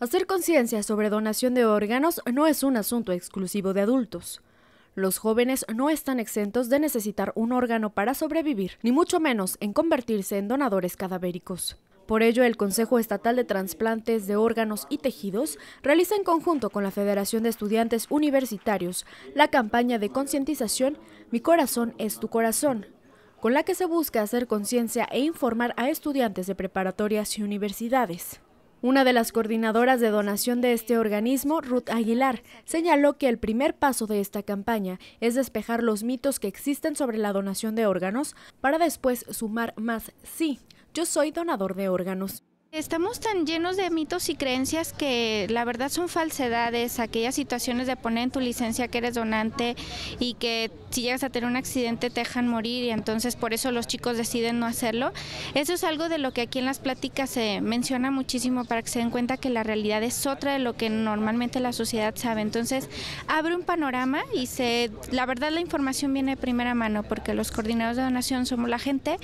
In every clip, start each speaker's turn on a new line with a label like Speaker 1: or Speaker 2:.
Speaker 1: Hacer conciencia sobre donación de órganos no es un asunto exclusivo de adultos. Los jóvenes no están exentos de necesitar un órgano para sobrevivir, ni mucho menos en convertirse en donadores cadavéricos. Por ello, el Consejo Estatal de Transplantes de Órganos y Tejidos realiza en conjunto con la Federación de Estudiantes Universitarios la campaña de concientización Mi corazón es tu corazón, con la que se busca hacer conciencia e informar a estudiantes de preparatorias y universidades. Una de las coordinadoras de donación de este organismo, Ruth Aguilar, señaló que el primer paso de esta campaña es despejar los mitos que existen sobre la donación de órganos para después sumar más sí, yo soy donador de órganos.
Speaker 2: Estamos tan llenos de mitos y creencias que la verdad son falsedades, aquellas situaciones de poner en tu licencia que eres donante y que si llegas a tener un accidente te dejan morir y entonces por eso los chicos deciden no hacerlo. Eso es algo de lo que aquí en las pláticas se menciona muchísimo para que se den cuenta que la realidad es otra de lo que normalmente la sociedad sabe. Entonces abre un panorama y se, la verdad la información viene de primera mano porque los coordinadores de donación somos la gente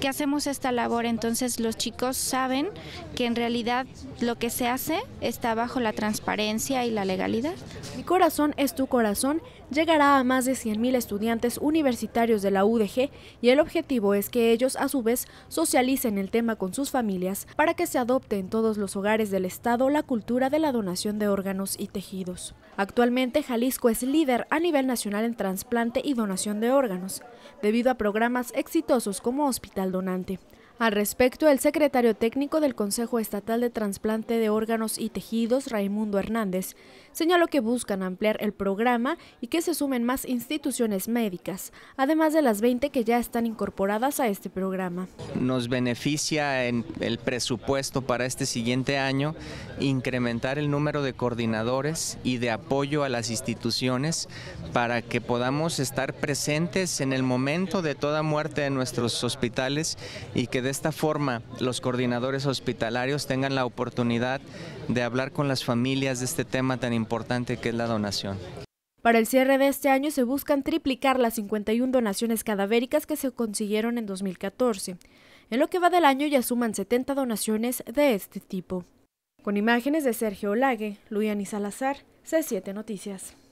Speaker 2: que hacemos esta labor, entonces los chicos saben que en realidad lo que se hace está bajo la transparencia y la legalidad. Mi corazón es tu
Speaker 1: corazón llegará a más de 100.000 estudiantes universitarios de la UDG y el objetivo es que ellos a su vez socialicen el tema con sus familias para que se adopte en todos los hogares del Estado la cultura de la donación de órganos y tejidos. Actualmente Jalisco es líder a nivel nacional en trasplante y donación de órganos, debido a programas exitosos como Hospital Donante. Al respecto, el secretario técnico del Consejo Estatal de Transplante de Órganos y Tejidos, Raimundo Hernández, señaló que buscan ampliar el programa y que se sumen más instituciones médicas, además de las 20 que ya están incorporadas a este programa.
Speaker 3: Nos beneficia en el presupuesto para este siguiente año incrementar el número de coordinadores y de apoyo a las instituciones para que podamos estar presentes en el momento de toda muerte de nuestros hospitales y que de esta forma los coordinadores hospitalarios tengan la oportunidad de hablar con las familias de este tema tan importante que es la donación.
Speaker 1: Para el cierre de este año se buscan triplicar las 51 donaciones cadavéricas que se consiguieron en 2014. En lo que va del año ya suman 70 donaciones de este tipo. Con imágenes de Sergio Olague, luis Salazar, C7 Noticias.